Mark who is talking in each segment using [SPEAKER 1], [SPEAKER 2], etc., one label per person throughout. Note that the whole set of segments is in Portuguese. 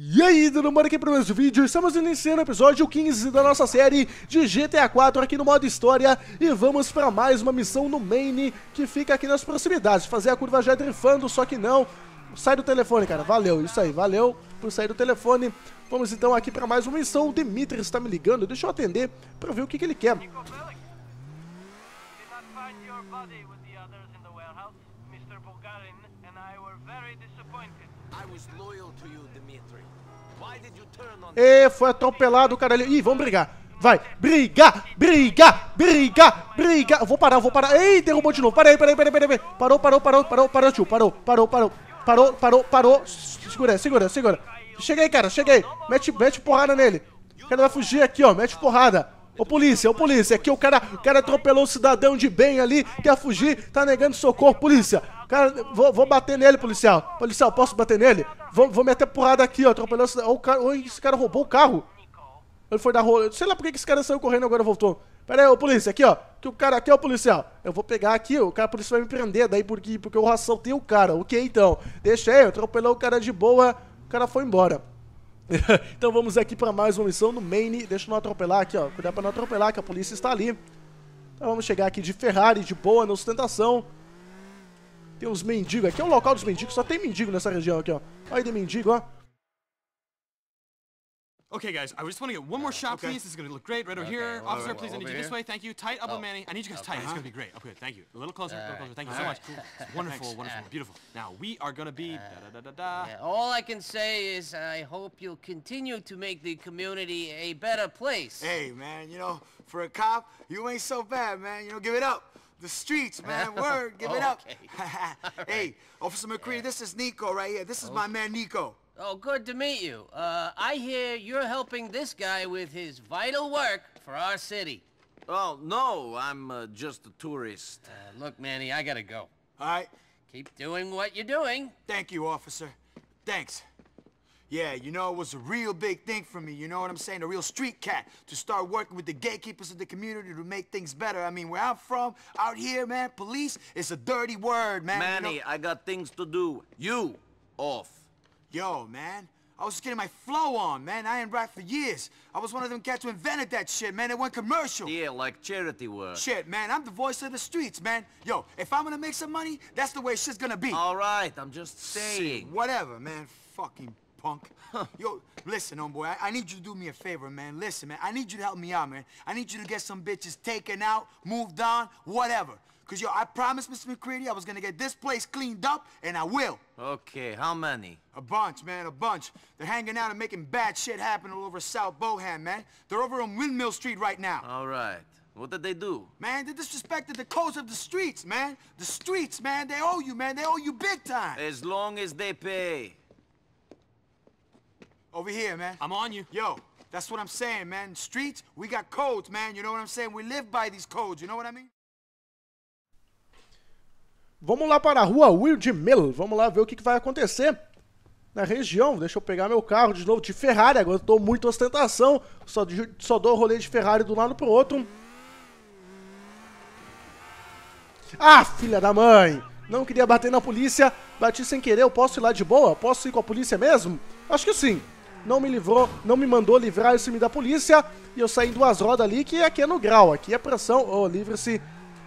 [SPEAKER 1] E aí, tudo bom aqui para mais um vídeo? Estamos iniciando o episódio 15 da nossa série de GTA 4 aqui no modo história e vamos para mais uma missão no Maine que fica aqui nas proximidades, fazer a curva já drifando, só que não. Sai do telefone, cara. Valeu, isso aí, valeu por sair do telefone. Vamos então aqui para mais uma missão. O Dimitri está me ligando, deixa eu atender para ver o que, que ele quer.
[SPEAKER 2] I was loyal
[SPEAKER 1] e foi atropelado, cara. Ele... Ih, vamos brigar. Vai, briga, briga, briga, briga. vou parar, vou parar. Ei, derrubou de novo. Parei, parei, parei, parei. Parou, parou, parou, parou, parou, tio. Parou, parou, parou. Parou, parou, parou. Segura, segura, segura. Chega aí, cara, chega aí. Mete, mete porrada nele. O cara vai fugir aqui, ó. Mete porrada. Ô polícia, ô polícia, aqui o cara, o cara atropelou o um cidadão de bem ali, quer fugir, tá negando socorro, polícia. Cara, vou, vou bater nele, policial. Policial, posso bater nele? Vou, vou meter porrada aqui, ó, atropelou o cidadão. Ou esse cara roubou o carro. Ele foi dar rolo. Sei lá por que esse cara saiu correndo e agora voltou. Pera aí, ô polícia, aqui ó. Que o cara aqui é o policial. Eu vou pegar aqui, o cara policial vai me prender, daí porque, porque eu assaltei o cara. Ok, então. Deixa aí, atropelou o cara de boa, o cara foi embora. então vamos aqui para mais uma missão no Maine. Deixa eu não atropelar aqui, ó. Cuidado para não atropelar, que a polícia está ali. Então vamos chegar aqui de Ferrari, de boa, na ostentação. Tem uns mendigos. Aqui é o local dos mendigos. Só tem mendigo nessa região aqui, ó. Olha aí, tem mendigo, ó.
[SPEAKER 2] Okay, guys, I just want to get one more uh, shot, okay. please. This is going to look great. Right over okay, here. Well, Officer, well, please, well, I need you here. this way. Thank you. Tight, up, oh. Manny. I need you guys tight. It's going to be great. Okay, thank you. A little closer. A little closer. Thank you so much. It's wonderful, wonderful, uh, beautiful. Now, we are going to be uh, da, da, da, yeah. All I can say is I hope you'll continue to make the community a better place. Hey, man, you know, for a cop, you ain't so bad, man. You know, give it up the streets, man. Word, give it up. hey, right. Officer McCready, yeah. this is Nico right here. This is okay. my man, Nico. Oh, good to meet you. Uh, I hear you're helping this guy with his vital work for our city. Oh, no, I'm uh, just a tourist. Uh, look, Manny, I gotta go. All right. Keep doing what you're doing. Thank you, officer. Thanks. Yeah, you know, it was a real big thing for me, you know what I'm saying? A real street cat to start working with the gatekeepers of the community to make things better. I mean, where I'm from, out here, man, police, it's a dirty word, man. Manny, you know? I got things to do. You off. Yo, man, I was just getting my flow on, man. I ain't rap for years. I was one of them cats who invented that shit, man. It went commercial. Yeah, like charity work. Shit, man, I'm the voice of the streets, man. Yo, if I'm gonna make some money, that's the way shit's gonna be. All right, I'm just saying. See, whatever, man. Fucking punk. Yo, listen, homeboy, I, I need you to do me a favor, man. Listen, man, I need you to help me out, man. I need you to get some bitches taken out, moved on, whatever. Because, yo, I promised Mr. McCready I was going to get this place cleaned up, and I will. Okay, how many? A bunch, man, a bunch. They're hanging out and making bad shit happen all over South Bohan, man. They're over on Windmill Street right now. All right. What did they do? Man, they disrespected the codes of the streets, man. The streets, man, they owe you, man. They owe you big time. As long as they pay. Over here, man. I'm on you. Yo, that's what I'm saying, man. Streets, we got codes, man. You know what I'm saying? We live by these codes. You know what I mean?
[SPEAKER 1] Vamos lá para a rua Wildmill, vamos lá ver o que, que vai acontecer na região. Deixa eu pegar meu carro de novo de Ferrari, agora eu tô muito ostentação, só, só dou rolê de Ferrari do lado pro outro. Ah, filha da mãe! Não queria bater na polícia, bati sem querer, eu posso ir lá de boa? Posso ir com a polícia mesmo? Acho que sim. Não me livrou, não me mandou livrar esse me da polícia, e eu saí em duas rodas ali, que aqui é no grau, aqui é pressão. Ô, oh, livre-se,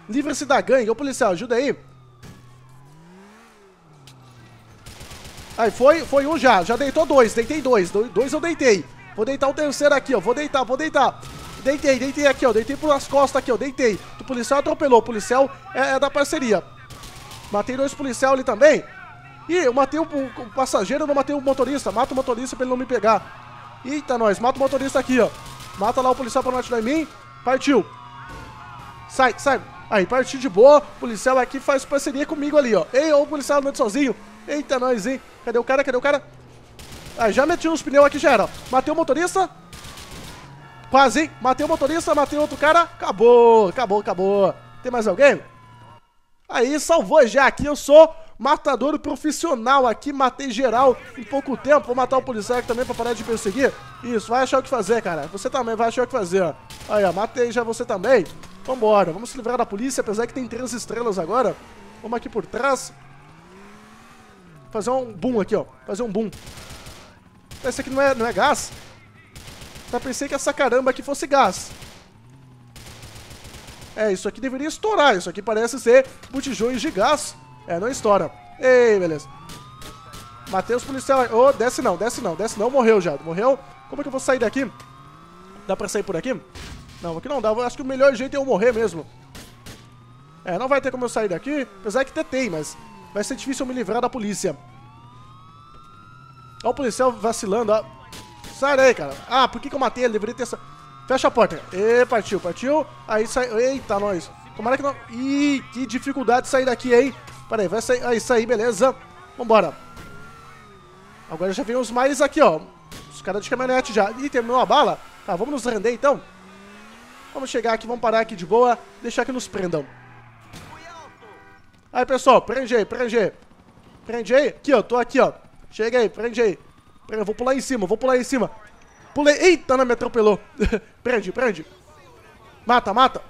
[SPEAKER 1] livre-se da gangue. Ô, policial, ajuda aí. Aí, foi, foi um já. Já deitou dois. Deitei dois. Dois eu deitei. Vou deitar o terceiro aqui, ó. Vou deitar, vou deitar. Deitei, deitei aqui, ó. Deitei pelas costas aqui, ó. Deitei. O policial atropelou. O policial é, é da parceria. Matei dois policiais ali também. Ih, eu matei o, o, passageiro, não matei o motorista. Mata o motorista pra ele não me pegar. Eita, nós. Mata o motorista aqui, ó. Mata lá o policial pra não atirar em mim. Partiu. Sai, sai. Aí, partiu de boa. O policial aqui faz parceria comigo ali, ó. Ei, ó, o policial andando sozinho. Eita, nós, hein? Cadê o cara? Cadê o cara? Ah, já meti uns pneus aqui, já era. Matei o motorista. Quase, hein? Matei o motorista, matei outro cara. Acabou, acabou, acabou. Tem mais alguém? Aí, salvou já aqui. Eu sou matador profissional aqui. Matei geral em pouco tempo. Vou matar o policial aqui também pra parar de perseguir. Isso, vai achar o que fazer, cara. Você também vai achar o que fazer, Aí, ó. Matei já você também. Vambora. Vamos se livrar da polícia, apesar que tem três estrelas agora. Vamos aqui por trás. Fazer um boom aqui, ó. Fazer um boom. Esse aqui não é, não é gás? Tá pensei que essa caramba aqui fosse gás. É, isso aqui deveria estourar. Isso aqui parece ser botijões de gás. É, não estoura. Ei, beleza. Matei os policiais. oh, desce não, desce não, desce não. Morreu já, morreu. Como é que eu vou sair daqui? Dá pra sair por aqui? Não, aqui não dá. acho que o melhor jeito é eu morrer mesmo. É, não vai ter como eu sair daqui. Apesar que tentei, mas Vai ser difícil eu me livrar da polícia. Olha o policial vacilando, ó. Sai daí, cara. Ah, por que, que eu matei ele? Deveria ter... essa. Fecha a porta. E partiu, partiu. Aí sai... Eita, nós. Tomara que não... Ih, que dificuldade sair daqui, hein? Pera aí, vai sair... Aí, sair, beleza. Vambora. Agora já vem os mais aqui, ó. Os caras de caminhonete já. Ih, terminou a bala. Tá, vamos nos render, então. Vamos chegar aqui, vamos parar aqui de boa. Deixar que nos prendam. Aí, pessoal, prende aí, prende aí. Prende aí. Aqui, ó, tô aqui, ó. Chega aí, prende aí. Prende, vou pular em cima, vou pular em cima. Pulei. Eita, não, me atropelou. prende, prende. Mata, mata.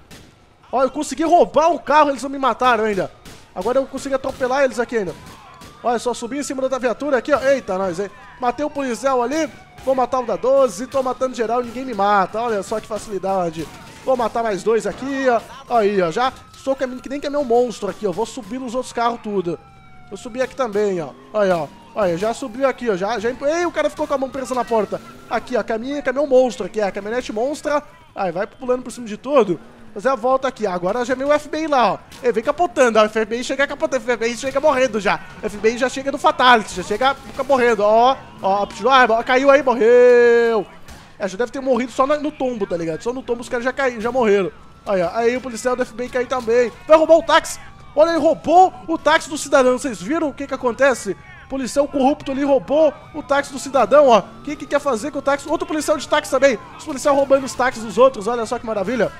[SPEAKER 1] Ó, eu consegui roubar o carro, eles não me mataram ainda. Agora eu consegui atropelar eles aqui ainda. Olha, é só subi em cima da viatura aqui, ó. Eita, nós, hein. Matei o um policial ali. Vou matar o um da 12. Tô matando geral e ninguém me mata. Olha só que facilidade. Vou matar mais dois aqui, ó. Aí, ó. Já, sou que, é que nem que é meu monstro aqui, ó. Vou subir nos outros carros tudo. Eu subi aqui também, ó. Aí, ó. Aí, já subiu aqui, ó. Já, já... Ei, o cara ficou com a mão presa na porta. Aqui, ó. Caminha, é que é meu monstro aqui. É, caminhonete monstra. Aí, vai pulando por cima de tudo. Fazer é a volta aqui. Agora já é o FBI lá, ó. Ele vem capotando. O FBI chega capotando. O FBI chega morrendo já. O FBI já chega no Fatality. Já chega fica morrendo. Ó, ó. Tirou a arma. Caiu aí, morreu. É, já deve ter morrido só no tombo, tá ligado? Só no tombo os caras já, caí, já morreram. Aí, ó, aí o policial do FBI cai também. Vai roubar o táxi. Olha, ele roubou o táxi do cidadão. Vocês viram o que que acontece? O policial corrupto ali roubou o táxi do cidadão, ó. O que que quer fazer com o táxi? Outro policial de táxi também. Os policiais roubando os táxis dos outros. Olha só que maravilha.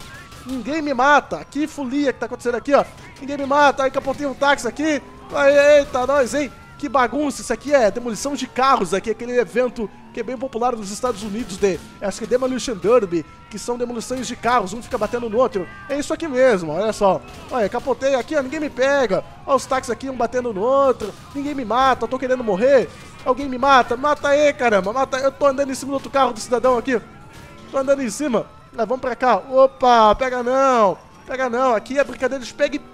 [SPEAKER 1] Ninguém me mata. Que folia que tá acontecendo aqui, ó. Ninguém me mata. Aí capotei um táxi aqui. Aí, eita, nós, hein? que bagunça, isso aqui é demolição de carros, aqui aquele evento que é bem popular nos Estados Unidos de, acho que é Demolition Derby, que são demolições de carros, um fica batendo no outro. É isso aqui mesmo, olha só. Olha, capotei aqui, ó, ninguém me pega. Olha os táxis aqui, um batendo no outro, ninguém me mata, eu tô querendo morrer. Alguém me mata, mata aí, caramba, mata aí. Eu tô andando em cima do outro carro do cidadão aqui. Tô andando em cima. Ah, vamos pra cá. Opa, pega não. Pega não, aqui é brincadeira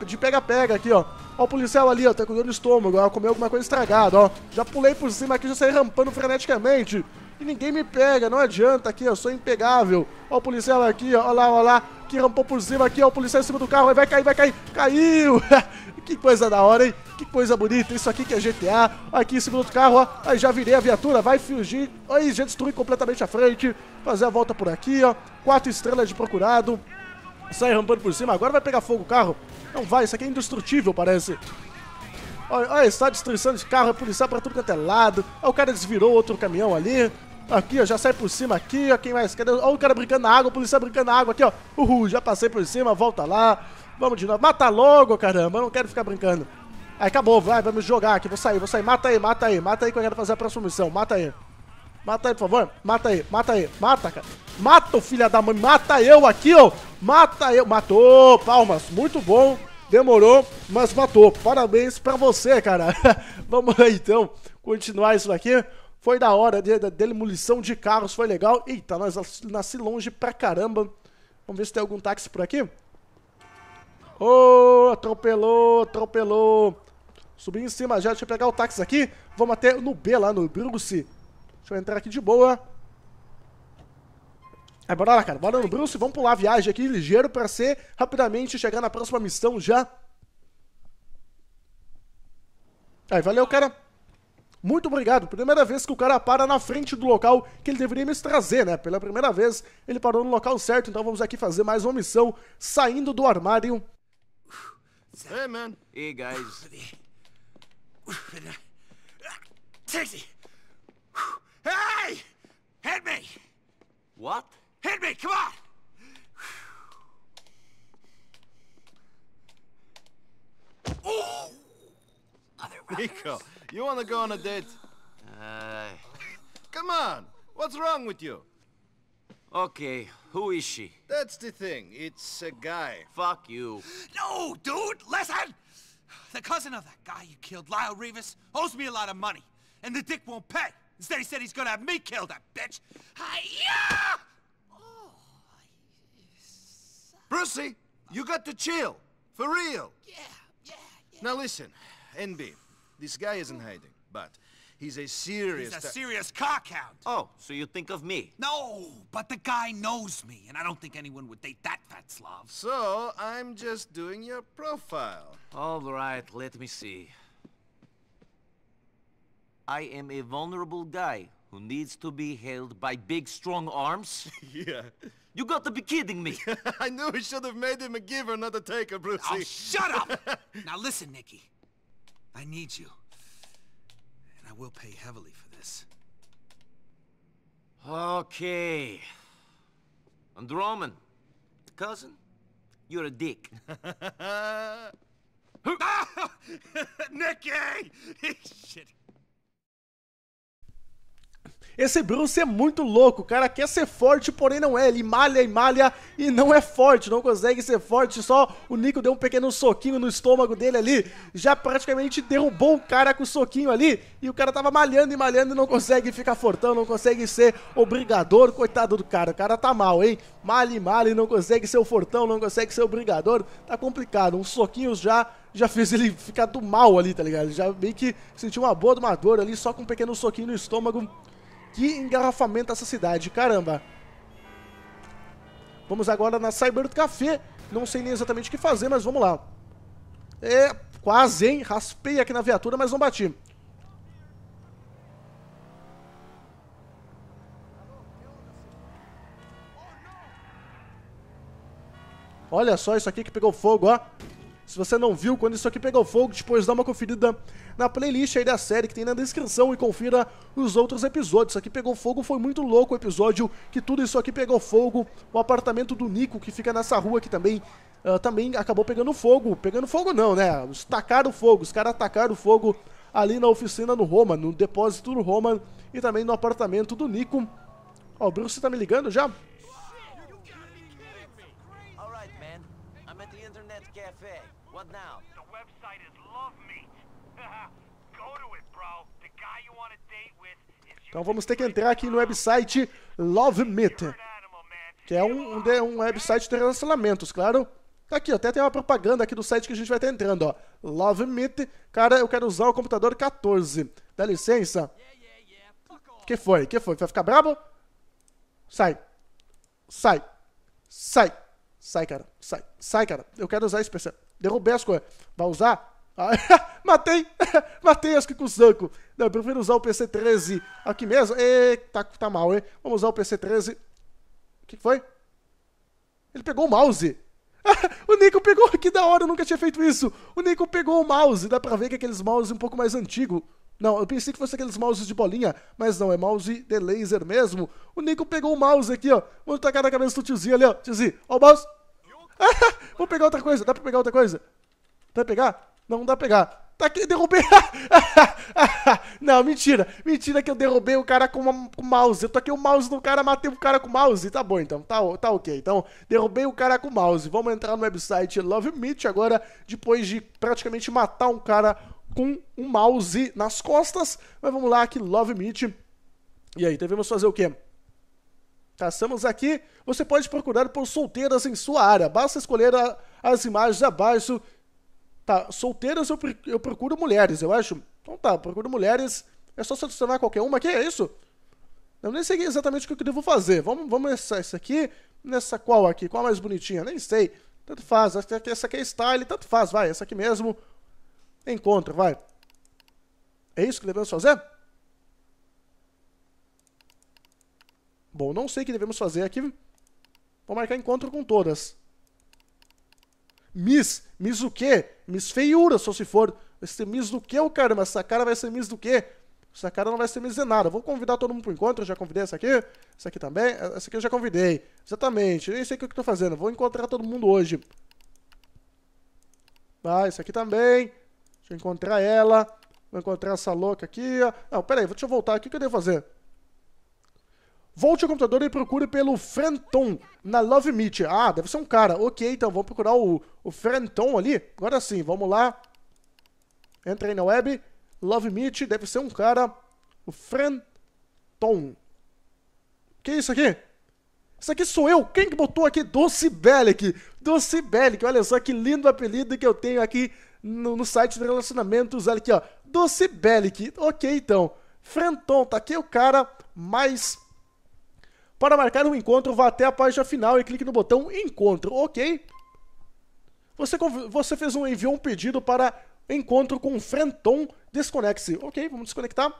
[SPEAKER 1] de pega-pega aqui, ó. Ó, o policial ali, ó, tá com dor no estômago, ó, comeu alguma coisa estragada, ó. Já pulei por cima aqui, já saí rampando freneticamente. E ninguém me pega, não adianta aqui, eu sou impegável. Ó o policial aqui, ó, ó lá, ó lá, que rampou por cima aqui, ó o policial em cima do carro, vai cair, vai cair, caiu! que coisa da hora, hein? Que coisa bonita, isso aqui que é GTA, aqui em cima do carro, ó, aí já virei a viatura, vai fugir, aí já destruí completamente a frente, fazer a volta por aqui, ó, quatro estrelas de procurado, sai rampando por cima, agora vai pegar fogo o carro, não vai, isso aqui é indestrutível, parece. Olha, olha está destruição de carro, é policial pra tudo quanto é lado. Olha, o cara desvirou outro caminhão ali. Aqui, ó, já sai por cima aqui, ó, quem mais? Cadê? Olha o cara brincando na água, o policial brincando na água aqui, ó. Uhul, já passei por cima, volta lá. Vamos de novo. Mata logo, caramba, eu não quero ficar brincando. Aí, acabou, vai, vamos jogar aqui, vou sair, vou sair. Mata aí, mata aí, mata aí que eu quero fazer a próxima missão, mata aí. Mata aí, por favor. Mata aí, mata aí, mata, cara. Mata o filho da mãe, mata eu aqui, ó. Mata eu, matou, palmas, muito bom. Demorou, mas matou. Parabéns para você, cara. Vamos então continuar isso daqui. Foi da hora de, de demolição de carros, foi legal. Eita, nós nasci longe pra caramba. Vamos ver se tem algum táxi por aqui. Oh, atropelou, atropelou. Subi em cima já, deixa eu pegar o táxi aqui. Vamos até no B lá, no Bruce. Deixa eu entrar aqui de boa. Aí é, bora lá, cara. Bora no Bruce, vamos pular a viagem aqui ligeiro pra ser rapidamente chegar na próxima missão já. Aí, valeu, cara. Muito obrigado. Primeira vez que o cara para na frente do local que ele deveria me trazer, né? Pela primeira vez ele parou no local certo, então vamos aqui fazer mais uma missão saindo do armário.
[SPEAKER 2] Hey, man. Hey, guys. Taxi! Hey! Hit me! What? Hit me, come on! Ooh! Other Rico, you wanna go on a date? Uh... Come on, what's wrong with you? Okay, who is she? That's the thing, it's a guy. Fuck you. No, dude, listen! The cousin of that guy you killed, Lyle Revis, owes me a lot of money. And the dick won't pay. Instead he said he's gonna have me killed, that bitch. Hiya! Brucey, you got to chill. For real. Yeah, yeah, yeah. Now listen, NB, this guy isn't hiding, but he's a serious... He's a serious cockhound. Oh, so you think of me? No, but the guy knows me, and I don't think anyone would date that fat Slav. So, I'm just doing your profile. All right, let me see. I am a vulnerable guy who needs to be held by big, strong arms? yeah. You got to be kidding me. I knew we should have made him a giver, not a taker, Brucey. Oh, shut up! now listen, Nicky. I need you. And I will pay heavily for this. Okay. Androman, cousin, you're a dick. Nicky! Shit.
[SPEAKER 1] Esse Bruce é muito louco, o cara quer ser forte, porém não é. Ele malha e malha e não é forte, não consegue ser forte. Só o Nico deu um pequeno soquinho no estômago dele ali, já praticamente derrubou o cara com o soquinho ali. E o cara tava malhando e malhando e não consegue ficar fortão, não consegue ser obrigador, Coitado do cara, o cara tá mal, hein? Malha e malha e não consegue ser o fortão, não consegue ser o brigador. Tá complicado, uns soquinhos já já fez ele ficar do mal ali, tá ligado? Já meio que sentiu uma boa de uma dor ali, só com um pequeno soquinho no estômago. Que engarrafamento essa cidade, caramba. Vamos agora na Cyber Café. Não sei nem exatamente o que fazer, mas vamos lá. É, quase, hein? Raspei aqui na viatura, mas não bati. Olha só isso aqui que pegou fogo, ó. Se você não viu, quando isso aqui pegou fogo, depois dá uma conferida na playlist aí da série que tem na descrição e confira os outros episódios. Isso aqui pegou fogo, foi muito louco o episódio que tudo isso aqui pegou fogo. O apartamento do Nico, que fica nessa rua aqui também, uh, também acabou pegando fogo. Pegando fogo não, né? Estacaram fogo, os caras atacaram fogo ali na oficina no Roma, no depósito do Roma e também no apartamento do Nico. Ó, oh, o Bruce tá me ligando já? Então vamos ter que entrar aqui no website Love Meter, que é um, um website de relacionamentos, claro. Tá aqui, até tem uma propaganda aqui do site que a gente vai estar entrando, ó. Love Meet. Cara, eu quero usar o computador 14. Dá licença. Que foi? Que foi? Vai ficar brabo? Sai. Sai. Sai. Sai, cara. Sai. Sai, cara. Eu quero usar esse PC. Derrubei as coisas. Vai usar? Ah, matei! matei, acho que com saco. Não, eu prefiro usar o PC-13 aqui mesmo. Eita, tá, tá mal, hein? Vamos usar o PC-13. O que foi? Ele pegou o mouse. o Nico pegou... Que da hora, eu nunca tinha feito isso. O Nico pegou o mouse. Dá pra ver que é aqueles mouse um pouco mais antigo. Não, eu pensei que fosse aqueles mouses de bolinha, mas não, é mouse de laser mesmo. O Nico pegou o mouse aqui, ó. Vou tacar na cabeça do tiozinho ali, ó. Tiozinho, ó o mouse. vou pegar outra coisa. Dá pra pegar outra coisa? Vai pegar? Não dá pra pegar. Tá aqui, derrubei. não, mentira. Mentira que eu derrubei o cara com, o com mouse. Eu toquei o mouse no cara, matei o cara com o mouse. Tá bom, então. Tá, tá ok. Então, derrubei o cara com o mouse. Vamos entrar no website Love Meet agora, depois de praticamente matar um cara com um mouse nas costas. Mas vamos lá, que Love Meet. E aí, devemos fazer o quê? Caçamos aqui. Você pode procurar por solteiras em sua área. Basta escolher a, as imagens abaixo Tá, solteiras eu, eu procuro mulheres, eu acho. Então tá, procuro mulheres. É só selecionar qualquer uma aqui, é isso? Eu nem sei exatamente o que eu devo fazer. Vamos, vamos nessa essa aqui, nessa qual aqui? Qual mais bonitinha? Nem sei. Tanto faz. Essa aqui é style, tanto faz, vai. Essa aqui mesmo. Encontra, vai. É isso que devemos fazer? Bom, não sei o que devemos fazer aqui. Vou marcar encontro com todas. Miss. Miss o quê? Miss feiura, só se for. Vai ser Miss do quê, o cara? Mas essa cara vai ser Miss do quê? Essa cara não vai ser Miss de nada. Vou convidar todo mundo pro encontro. Eu já convidei essa aqui. Essa aqui também. Essa aqui eu já convidei. Exatamente. Eu nem sei o que eu tô fazendo. Vou encontrar todo mundo hoje. Vai, ah, essa aqui também. Deixa eu encontrar ela. Vou encontrar essa louca aqui. Não, pera aí. Deixa eu voltar aqui. O que eu devo fazer? Volte ao computador e procure pelo Frenton na Love Meet. Ah, deve ser um cara. Ok, então vamos procurar o, o Frenton ali. Agora sim, vamos lá. Entrei na web. Love Meet, deve ser um cara. O Frenton. Que isso aqui? Isso aqui sou eu. Quem que botou aqui? Doce Bellic. Doce Bellic. Olha só que lindo apelido que eu tenho aqui no, no site de relacionamentos. Olha aqui, ó. Doce Bellic. Ok, então. Frenton, tá aqui o cara mais para marcar um encontro, vá até a página final e clique no botão Encontro, ok? Você, você fez um, enviou um pedido para encontro com o Frenton, desconecte-se. Ok, vamos desconectar.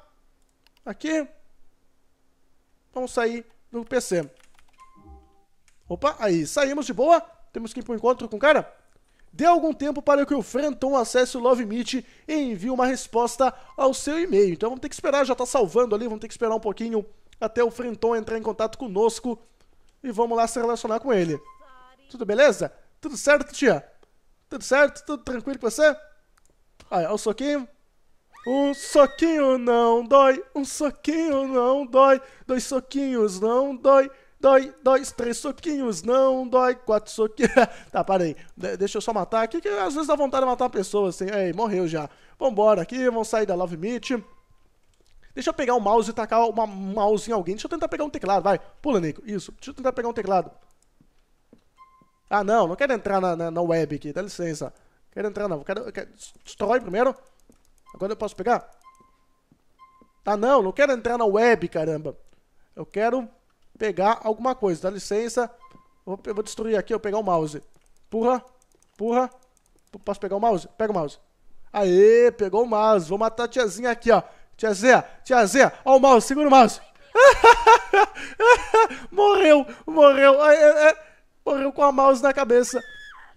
[SPEAKER 1] Aqui. Vamos sair do PC. Opa, aí, saímos de boa. Temos que ir para o encontro com o cara. Dê algum tempo para que o Frenton acesse o Love Meet e envie uma resposta ao seu e-mail. Então vamos ter que esperar, já está salvando ali, vamos ter que esperar um pouquinho até o Frenton entrar em contato conosco e vamos lá se relacionar com ele. Tudo beleza? Tudo certo, tia? Tudo certo? Tudo tranquilo com você? Aí, ó, o soquinho. Um soquinho não dói, um soquinho não dói, dois soquinhos não dói, dói, dois, três soquinhos não dói, quatro soquinhos. tá, parei. De deixa eu só matar aqui, que às vezes dá vontade de matar uma pessoa assim. Ei, morreu já. Vambora aqui, vamos sair da Love Meet. Deixa eu pegar o um mouse e tacar uma mouse em alguém. Deixa eu tentar pegar um teclado, vai. Pula, Nico. Isso. Deixa eu tentar pegar um teclado. Ah, não. Não quero entrar na, na, na web aqui. Dá licença. Quero entrar, não. Quero, quero... Destrói primeiro. Agora eu posso pegar? Ah, não. Não quero entrar na web, caramba. Eu quero pegar alguma coisa. Dá licença. Eu vou destruir aqui. Eu vou pegar o mouse. Purra. Pura. Posso pegar o mouse? Pega o mouse. Aê, pegou o mouse. Vou matar a tiazinha aqui, ó. Tia Zé, tia Zé, ó o mouse, segura o mouse. morreu, morreu. É, é, morreu com a mouse na cabeça.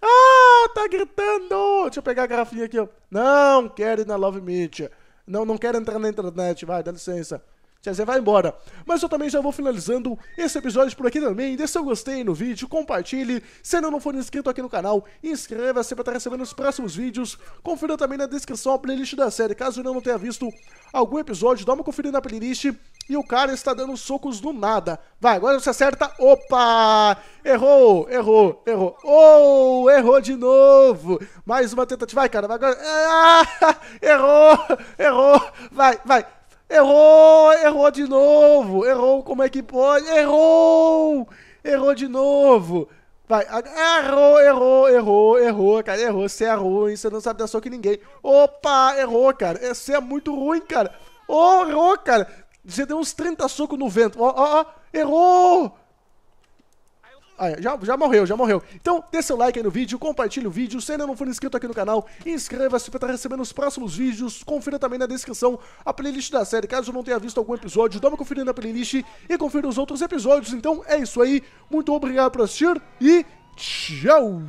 [SPEAKER 1] Ah, tá gritando. Deixa eu pegar a garrafinha aqui. Não quero ir na Love Media. Não, não quero entrar na internet. Vai, dá licença. Zezé vai embora. Mas eu também já vou finalizando esse episódio por aqui também. Deixe seu gostei no vídeo, compartilhe. Se ainda não for inscrito aqui no canal, inscreva-se para estar tá recebendo os próximos vídeos. Confira também na descrição a playlist da série. Caso ainda não tenha visto algum episódio, dá uma conferida na playlist. E o cara está dando socos do nada. Vai, agora você acerta. Opa! Errou, errou, errou. Oh, errou de novo. Mais uma tentativa. Vai, cara, vai agora. Ah, errou, errou. Vai, vai. Errou, errou de novo. Errou, como é que pode? Errou! Errou de novo. Vai, errou, errou, errou, errou, cara, errou. Você é ruim, você não sabe dar soco em ninguém. Opa, errou, cara. É, você é muito ruim, cara. Oh, errou, cara. Você deu uns 30 socos no vento. Ó, ó, ó. Errou! Ah, é, já, já morreu, já morreu. Então, dê seu like aí no vídeo, compartilhe o vídeo. Se ainda não for inscrito aqui no canal, inscreva-se para estar tá recebendo os próximos vídeos. Confira também na descrição a playlist da série. Caso não tenha visto algum episódio, dá uma conferida na playlist e confira os outros episódios. Então, é isso aí. Muito obrigado por assistir e tchau!